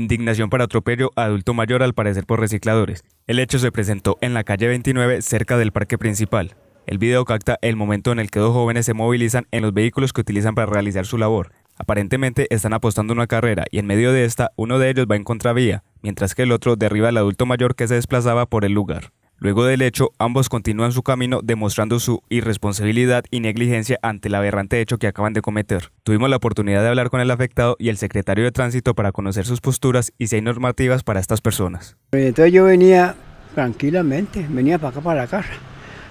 Indignación para atropello a adulto mayor al parecer por recicladores. El hecho se presentó en la calle 29 cerca del parque principal. El video capta el momento en el que dos jóvenes se movilizan en los vehículos que utilizan para realizar su labor. Aparentemente están apostando una carrera y en medio de esta uno de ellos va en contravía, mientras que el otro derriba al adulto mayor que se desplazaba por el lugar. Luego del hecho, ambos continúan su camino demostrando su irresponsabilidad y negligencia ante el aberrante hecho que acaban de cometer. Tuvimos la oportunidad de hablar con el afectado y el secretario de tránsito para conocer sus posturas y si hay normativas para estas personas. Eh, entonces yo venía tranquilamente, venía para acá, para la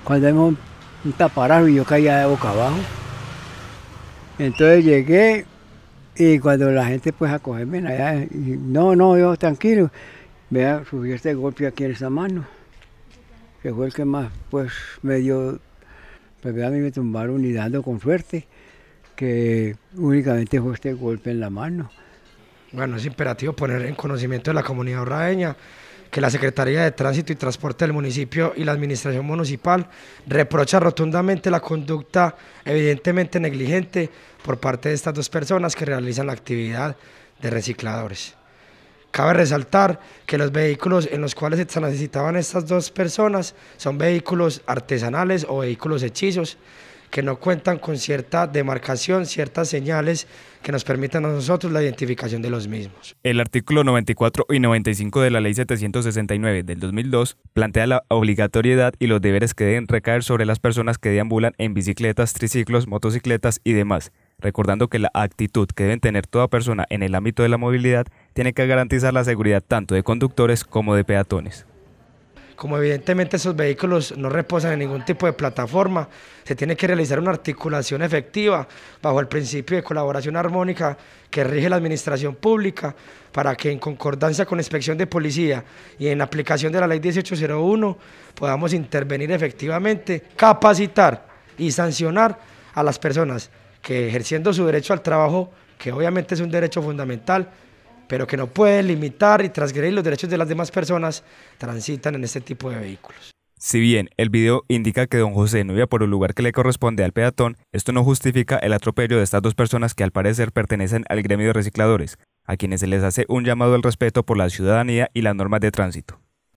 Cuando vemos un taparazo y yo caía de boca abajo. Entonces llegué y cuando la gente pues a y, no, no, yo tranquilo, vea, subí este golpe aquí en esa mano que fue el que más pues dio, pues a mí me tumbaron y dando con fuerte, que únicamente fue este golpe en la mano. Bueno, es imperativo poner en conocimiento de la comunidad orraeña que la Secretaría de Tránsito y Transporte del municipio y la Administración Municipal reprocha rotundamente la conducta evidentemente negligente por parte de estas dos personas que realizan la actividad de recicladores. Cabe resaltar que los vehículos en los cuales se necesitaban estas dos personas son vehículos artesanales o vehículos hechizos que no cuentan con cierta demarcación, ciertas señales que nos permitan a nosotros la identificación de los mismos. El artículo 94 y 95 de la Ley 769 del 2002 plantea la obligatoriedad y los deberes que deben recaer sobre las personas que deambulan en bicicletas, triciclos, motocicletas y demás recordando que la actitud que deben tener toda persona en el ámbito de la movilidad tiene que garantizar la seguridad tanto de conductores como de peatones. Como evidentemente esos vehículos no reposan en ningún tipo de plataforma, se tiene que realizar una articulación efectiva bajo el principio de colaboración armónica que rige la administración pública para que en concordancia con la inspección de policía y en aplicación de la ley 1801 podamos intervenir efectivamente, capacitar y sancionar a las personas que ejerciendo su derecho al trabajo, que obviamente es un derecho fundamental, pero que no puede limitar y transgredir los derechos de las demás personas, transitan en este tipo de vehículos. Si bien el video indica que don José no iba por un lugar que le corresponde al peatón, esto no justifica el atropello de estas dos personas que al parecer pertenecen al gremio de recicladores, a quienes se les hace un llamado al respeto por la ciudadanía y las normas de tránsito.